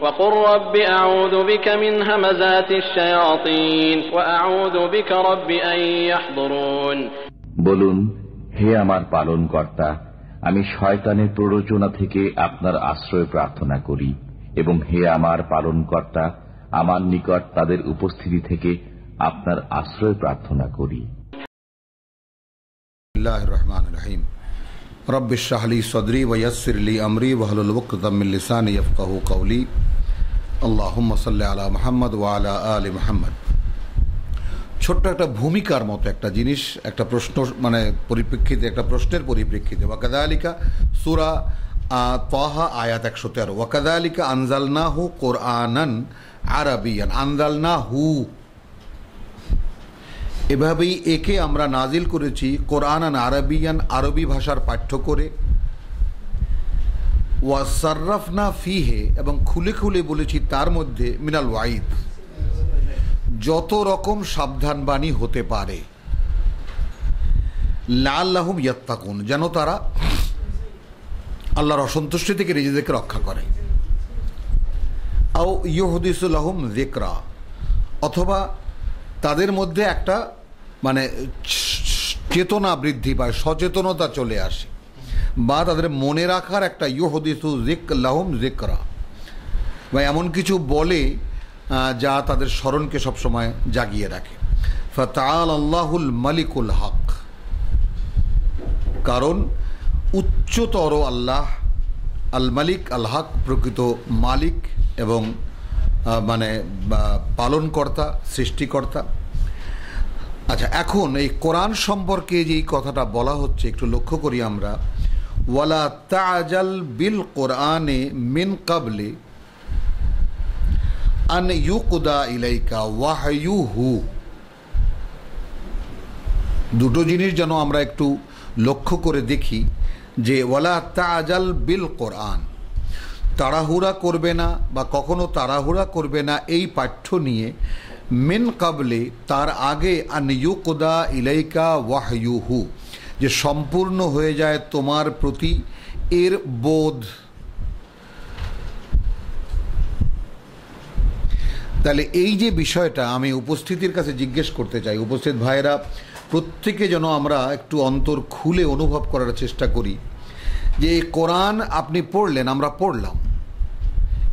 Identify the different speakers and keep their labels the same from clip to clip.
Speaker 1: বলুন হে আমার পালন কর্তা আমি শয়তানের প্ররোচনা থেকে আপনার আশ্রয় প্রার্থনা করি এবং হে আমার পালন কর্তা আমার নিকট তাদের উপস্থিতি থেকে আপনার আশ্রয় প্রার্থনা করি رب শাহলি لي صدري ويسر لي امري واحلل عقدة من لساني يفقهوا قولي اللهم صل على محمد ছোট্ট একটা ভূমিকার মতো একটা জিনিস একটা প্রশ্ন মানে পরিপ্রেক্ষিতে একটা প্রশ্নের পরিপ্রেক্ষিতে ওয়াকাদা সুরা তহা আয়াত একশো তেরো ওয়াকাদা আনজাল আনজালনা হু কোরআনান আরবিয়ান আনজালনা হু এভাবেই একে আমরা নাজিল করেছি কোরআন আরবিয়ান আরবি ভাষার পাঠ্য করে ওয়াসার্রাফনা ফিহে এবং খুলে খুলে বলেছি তার মধ্যে মিনাল ওয়াইদ যত রকম সাবধানবাণী হতে পারে লাল্লাহম ইয়াত্তাকুন যেন তারা আল্লাহর অসন্তুষ্টি থেকে নিজেদেরকে রক্ষা করে আও ইয়হদিসুল আহম জেকরা অথবা তাদের মধ্যে একটা মানে চেতনা বৃদ্ধি পায় সচেতনতা চলে আসে বা তাদের মনে রাখার একটা ইহদিসু জিক লাহম জিকরা বা এমন কিছু বলে যা তাদের স্মরণকে সবসময় জাগিয়ে রাখে ফাল আল্লাহুল মালিকুল হক কারণ উচ্চতর আল্লাহ আল মালিক আল হক প্রকৃত মালিক এবং মানে পালনকর্তা সৃষ্টিকর্তা আচ্ছা এখন এই কোরআন সম্পর্কে যেই কথাটা বলা হচ্ছে একটু লক্ষ্য করি আমরা ওয়ালা তাজাল বিল কোরআনে মিন কাবলে আন ইউকুদা ইলাইকা ওয়াহায়ু হু দুটো জিনিস যেন আমরা একটু লক্ষ্য করে দেখি যে ওয়ালা তাজাল বিল কোরআন তাড়াহুড়া করবে না বা কখনো তাড়াহুড়া করবে না এই পাঠ্য নিয়ে মিন কাবলে তার আগে আনয়ুকদা ইলাইকা ওয়াহয়ুহু যে সম্পূর্ণ হয়ে যায় তোমার প্রতি এর বোধ তাহলে এই যে বিষয়টা আমি উপস্থিতির কাছে জিজ্ঞেস করতে চাই উপস্থিত ভাইয়েরা প্রত্যেকে যেন আমরা একটু অন্তর খুলে অনুভব করার চেষ্টা করি যে এই কোরআন আপনি পড়লেন আমরা পড়লাম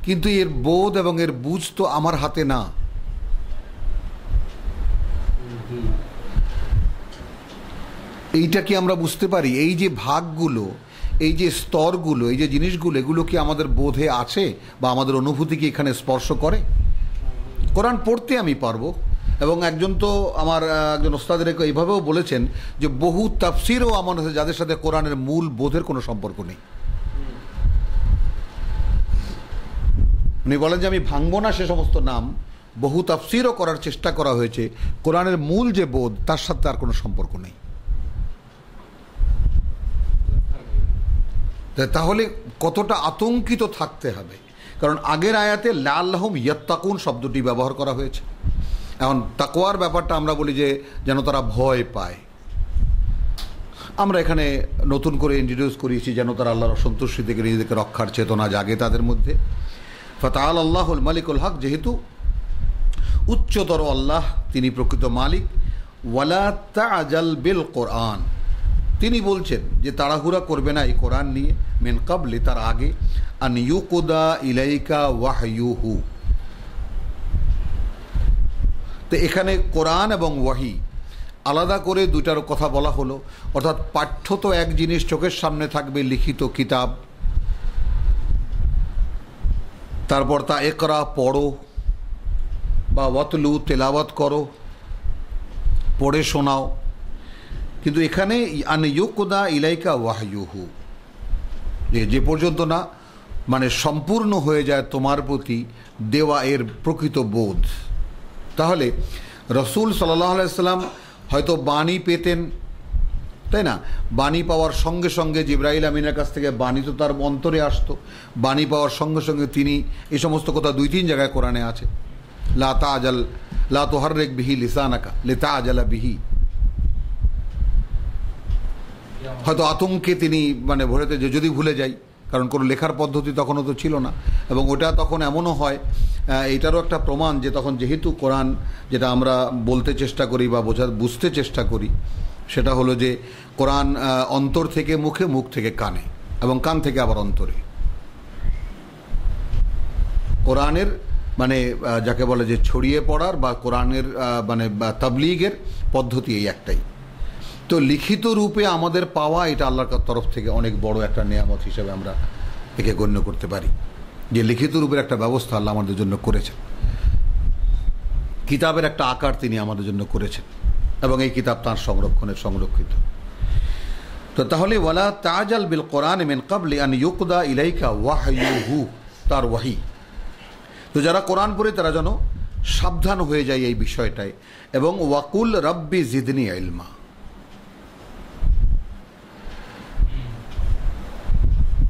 Speaker 1: কিন্তু এর বোধ এবং এর বুঝ তো আমার হাতে না এইটা কি আমরা বুঝতে পারি এই যে ভাগগুলো এই যে স্তরগুলো এই যে জিনিসগুলো এগুলো কি আমাদের বোধে আছে বা আমাদের অনুভূতি কি এখানে স্পর্শ করে কোরআন পড়তে আমি পারবো এবং একজন তো আমার একজন ওস্তাদের এইভাবেও বলেছেন যে বহু তাফসিরও আমার আছে যাদের সাথে কোরআনের মূল বোধের কোনো সম্পর্ক নেই উনি বলেন যে আমি ভাঙব না সে সমস্ত নাম বহু তাফসিরও করার চেষ্টা করা হয়েছে কোরআনের মূল যে বোধ তার সাথে তার কোনো সম্পর্ক নেই তাহলে কতটা আতঙ্কিত থাকতে হবে কারণ আগের আয়াতে লাল্লাহম ইয়াত্তাকুন শব্দটি ব্যবহার করা হয়েছে এখন তাকোয়ার ব্যাপারটা আমরা বলি যে যেন তারা ভয় পায় আমরা এখানে নতুন করে ইন্ট্রোডিউস করিয়েছি যেন তারা আল্লাহর অসন্তুষ্টি থেকে নিজেদেরকে রক্ষার চেতনা জাগে তাদের মধ্যে ফতাল আল্লাহুল মালিকুল হক যেহেতু উচ্চতর আল্লাহ তিনি প্রকৃত মালিক ওয়ালা তাজাল বিল কোরআন তিনি বলছেন যে তাড়াহুড়া করবে না এই কোরআন নিয়ে মেন কাবলে তার আগে আন ইউকুদা ইলাইকা ওয়াহইহু তো এখানে কোরআন এবং ওয়াহি আলাদা করে দুটার কথা বলা হলো অর্থাৎ পাঠ্য তো এক জিনিস চোখের সামনে থাকবে লিখিত কিতাব তারপর তা একরা পড়ো বা ওয়াতলু তেলাওয়াত করো পড়ে শোনাও কিন্তু এখানে আন ইলাইকা ওয়াহয়ুহু যে পর্যন্ত না মানে সম্পূর্ণ হয়ে যায় তোমার প্রতি দেওয়া এর প্রকৃত বোধ তাহলে রসুল সাল্লাম হয়তো বাণী পেতেন তাই না বাণী পাওয়ার সঙ্গে সঙ্গে জিব্রাহিল আমিনের কাছ থেকে বাণী তো তার অন্তরে আসতো বাণী পাওয়ার সঙ্গে সঙ্গে তিনি এই সমস্ত কথা দুই তিন জায়গায় কোরআনে আছে লাতা আজাল লাতোহার রেক বিহি লিসানাকা লেতা আজালা বিহি হয়তো আতঙ্কে তিনি মানে ভরেতে যে যদি ভুলে যাই কারণ কোনো লেখার পদ্ধতি তখনও তো ছিল না এবং ওটা তখন এমনও হয় এটারও একটা প্রমাণ যে তখন যেহেতু কোরআন যেটা আমরা বলতে চেষ্টা করি বা বোঝা বুঝতে চেষ্টা করি সেটা হলো যে কোরআন অন্তর থেকে মুখে মুখ থেকে কানে এবং কান থেকে আবার অন্তরে কোরআনের মানে যাকে বলে যে ছড়িয়ে পড়ার বা কোরআনের মানে তাবলিগের পদ্ধতি এই একটাই তো লিখিত রূপে আমাদের পাওয়া এটা আল্লাহর তরফ থেকে অনেক বড় একটা নিয়ামত হিসেবে আমরা একে গণ্য করতে পারি যে লিখিত রূপের একটা ব্যবস্থা আল্লাহ আমাদের জন্য করেছেন কিতাবের একটা আকার তিনি আমাদের জন্য করেছেন এবং এই কিতাব তাঁর সংরক্ষণের সংরক্ষিত তো তাহলে ওয়ালা তাজাল বিল কোরআন মেন কাবলি আন ইয়োকুদা ইলাইকা ওয়াহু তার ওয়াহি তো যারা কোরআন পড়ে তারা যেন সাবধান হয়ে যায় এই বিষয়টায় এবং ওয়াকুল রব্বি জিদনি ইলমা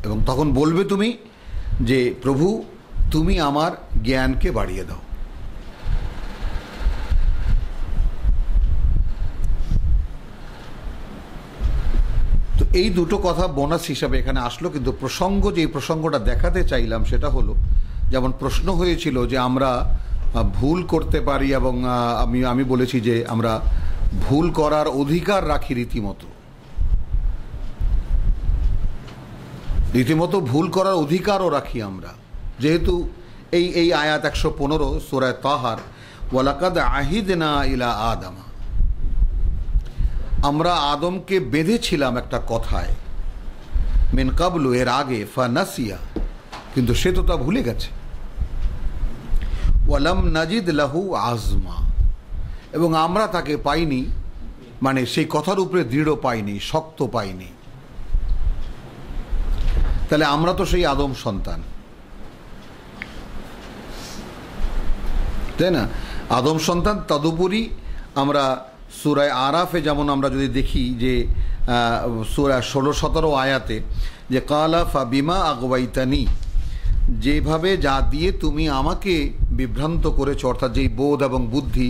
Speaker 1: এবং তখন বলবে তুমি যে প্রভু তুমি আমার জ্ঞানকে বাড়িয়ে দাও তো এই দুটো কথা বোনাস হিসাবে এখানে আসলো কিন্তু প্রসঙ্গ যে প্রসঙ্গটা দেখাতে চাইলাম সেটা হলো যেমন প্রশ্ন হয়েছিল যে আমরা ভুল করতে পারি এবং আমি আমি বলেছি যে আমরা ভুল করার অধিকার রাখি রীতিমতো রীতিমতো ভুল করার অধিকারও রাখি আমরা যেহেতু এই এই আয়াত একশো পনেরো সোরায় তাহার ওয়ালাকাদ আহিদনা ইলা আদামা আমরা আদমকে বেঁধেছিলাম একটা কথায় মেন কাবলু এর আগে ফানাসিয়া কিন্তু সে তো তা ভুলে গেছে ওয়ালাম নাজিদ লাহু আজমা এবং আমরা তাকে পাইনি মানে সেই কথার উপরে দৃঢ় পাইনি শক্ত পাইনি তাহলে আমরা তো সেই আদম সন্তান তাই না আদম সন্তান তদুপরি আমরা সুরায় আরাফে যেমন আমরা যদি দেখি যে সুরা ষোলো সতেরো আয়াতে যে কালা ফাবিমা আগবাইতানি যেভাবে যা দিয়ে তুমি আমাকে বিভ্রান্ত করেছ অর্থাৎ যেই বোধ এবং বুদ্ধি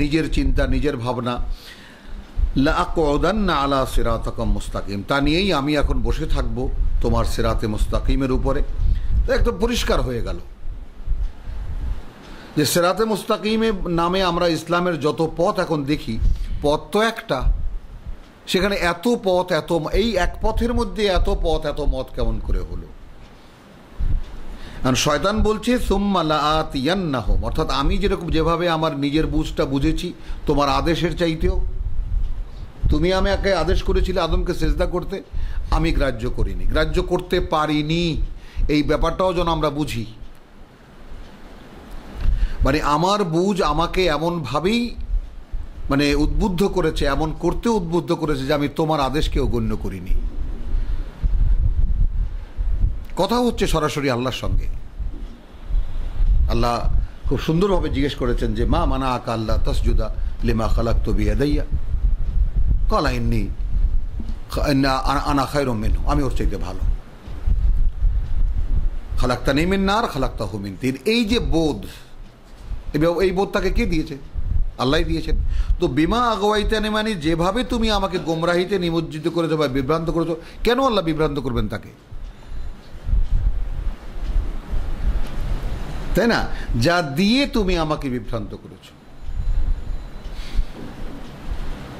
Speaker 1: নিজের চিন্তা নিজের ভাবনা না আলা সিরাতকম মুস্তাকিম তা নিয়েই আমি এখন বসে থাকবো তোমার সেরাতে মুস্তাকিমের উপরে একদম পরিষ্কার হয়ে গেল যে সেরাতে মুস্তাকিমে নামে আমরা ইসলামের যত পথ এখন দেখি পথ তো একটা সেখানে এত পথ এত এই এক পথের মধ্যে এত পথ এত মত কেমন করে হলো কারণ শয়তান বলছে সোম্মালা আতিয়ান্নাহম অর্থাৎ আমি যেরকম যেভাবে আমার নিজের বুঝটা বুঝেছি তোমার আদেশের চাইতেও তুমি আমাকে আদেশ করেছিলে আদমকে সেজদা করতে আমি গ্রাহ্য করিনি গ্রাহ্য করতে পারিনি এই ব্যাপারটাও যেন আমরা বুঝি মানে আমার বুঝ আমাকে এমনভাবেই মানে উদ্বুদ্ধ করেছে এমন করতে উদ্বুদ্ধ করেছে যে আমি তোমার আদেশকেও গণ্য করিনি কথা হচ্ছে সরাসরি আল্লাহর সঙ্গে আল্লাহ খুব সুন্দরভাবে জিজ্ঞেস করেছেন যে মা মানা আকা আল্লাহ তসজুদা লিমা খালাক কলাইনি আনা খায়রম মিনহু আমি ওর চাইতে ভালো খালাক্তা নেমিন না আর খালাক্তা হুমিন তীর এই যে বোধ এই বোধটাকে কে দিয়েছে আল্লাহ দিয়েছেন তো বিমা আগোয়াইতানে মানে যেভাবে তুমি আমাকে গোমরাহিতে নিমজ্জিত করেছো বা বিভ্রান্ত করেছো কেন আল্লাহ বিভ্রান্ত করবেন তাকে তাই না যা দিয়ে তুমি আমাকে বিভ্রান্ত করেছো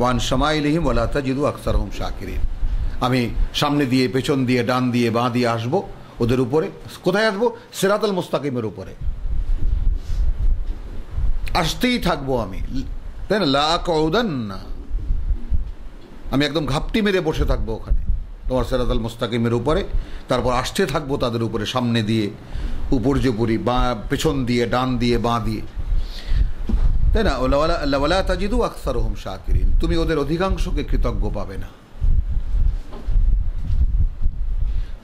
Speaker 1: ওয়ান সামাইলিহিম ওলা তাজিদু আকসার হুম শাকিরিন আমি সামনে দিয়ে পেছন দিয়ে ডান দিয়ে বাঁ দিয়ে আসবো ওদের উপরে কোথায় আসবো সেরাতাল মুস্তাকিমের উপরে আসতেই থাকবো আমি তাই না লা না আমি একদম ঘাপটি মেরে বসে থাকবো ওখানে তোমার সেরাতাল মুস্তাকিমের উপরে তারপর আসতে থাকবো তাদের উপরে সামনে দিয়ে উপর্যপুরি বা পেছন দিয়ে ডান দিয়ে বাঁ দিয়ে তাই না ওলা তাজিদু আকসার হোম শাকিরিন তুমি ওদের অধিকাংশকে কৃতজ্ঞ পাবে না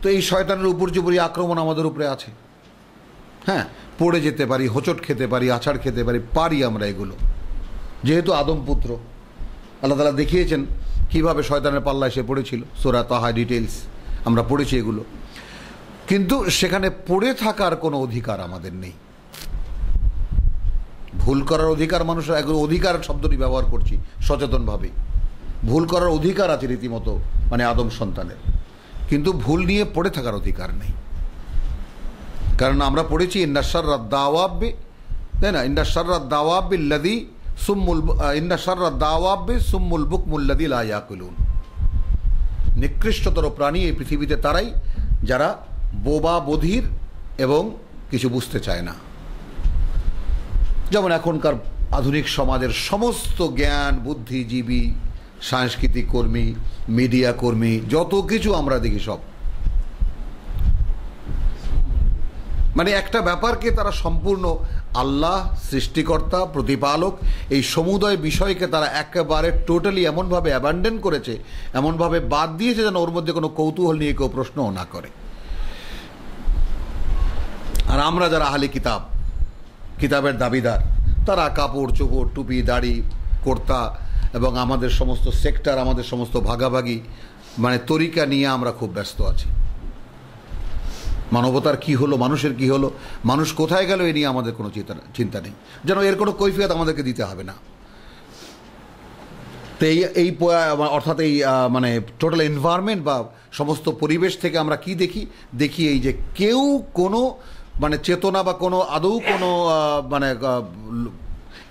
Speaker 1: তো এই শয়তানের উপর যে আক্রমণ আমাদের উপরে আছে হ্যাঁ পড়ে যেতে পারি হোঁচট খেতে পারি আছাড় খেতে পারি পারি আমরা এগুলো যেহেতু আদমপুত্র আল্লাহ তালা দেখিয়েছেন কিভাবে শয়তানের পাল্লায় সে পড়েছিল সোরা তাহা ডিটেলস আমরা পড়েছি এগুলো কিন্তু সেখানে পড়ে থাকার কোনো অধিকার আমাদের নেই ভুল করার অধিকার মানুষের অধিকার শব্দটি ব্যবহার করছি সচেতনভাবে ভুল করার অধিকার আছে রীতিমতো মানে আদম সন্তানের কিন্তু ভুল নিয়ে পড়ে থাকার অধিকার নেই কারণ আমরা পড়েছি ইন্নাসাররা দাওয়াব্বে তাই না ইন্নাসাররা দাওয়াব্বিল্লাদি সুম্মুল ইন্নাসাররা দাওয়াব্বে সুম্মুল বুক মুল্লাদি লাইয়াকুলুন নিকৃষ্টতর প্রাণী এই পৃথিবীতে তারাই যারা বোবা বধির এবং কিছু বুঝতে চায় না যেমন এখনকার আধুনিক সমাজের সমস্ত জ্ঞান বুদ্ধিজীবী সাংস্কৃতিক কর্মী মিডিয়া কর্মী যত কিছু আমরা দেখি সব মানে একটা ব্যাপারকে তারা সম্পূর্ণ আল্লাহ সৃষ্টিকর্তা প্রতিপালক এই সমুদয় বিষয়কে তারা একেবারে টোটালি এমনভাবে অ্যাবান্ডেন করেছে এমনভাবে বাদ দিয়েছে যেন ওর মধ্যে কোনো কৌতূহল নিয়ে কেউ প্রশ্নও না করে আর আমরা যারা আহলি কিতাব কিতাবের দাবিদার তারা কাপড় চোপড় টুপি দাড়ি কর্তা এবং আমাদের সমস্ত সেক্টর আমাদের সমস্ত ভাগাভাগি মানে তরিকা নিয়ে আমরা খুব ব্যস্ত আছি মানবতার কি হলো মানুষের কি হলো মানুষ কোথায় গেল এ নিয়ে আমাদের কোনো চিন্তা চিন্তা নেই যেন এর কোনো কৈফিয়ত আমাদেরকে দিতে হবে না তো এই এই অর্থাৎ এই মানে টোটাল এনভায়রনমেন্ট বা সমস্ত পরিবেশ থেকে আমরা কি দেখি দেখি এই যে কেউ কোনো মানে চেতনা বা কোনো আদৌ কোনো মানে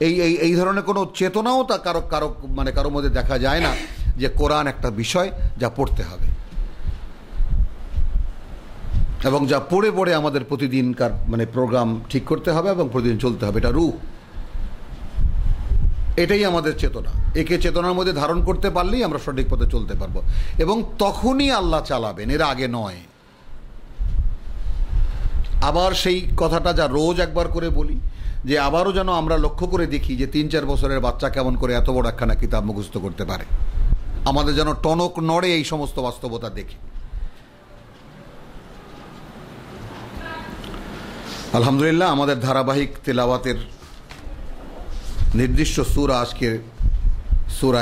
Speaker 1: এই এই এই ধরনের কোনো চেতনাও তা কারো কারো মানে কারোর মধ্যে দেখা যায় না যে কোরআন একটা বিষয় যা পড়তে হবে এবং যা পড়ে পড়ে আমাদের প্রতিদিনকার মানে প্রোগ্রাম ঠিক করতে হবে এবং প্রতিদিন চলতে হবে এটা রূপ এটাই আমাদের চেতনা একে চেতনার মধ্যে ধারণ করতে পারলেই আমরা সঠিক পথে চলতে পারবো এবং তখনই আল্লাহ চালাবেন এর আগে নয় আবার সেই কথাটা যা রোজ একবার করে বলি যে আবারও যেন আমরা লক্ষ্য করে দেখি যে তিন চার বছরের বাচ্চা কেমন করে এত বড় একখানা কিতাব মুখস্থ করতে পারে আমাদের যেন টনক নড়ে এই সমস্ত বাস্তবতা দেখে আলহামদুলিল্লাহ আমাদের ধারাবাহিক তেলাওয়াতের নির্দিষ্ট সুরা আজকে সুরা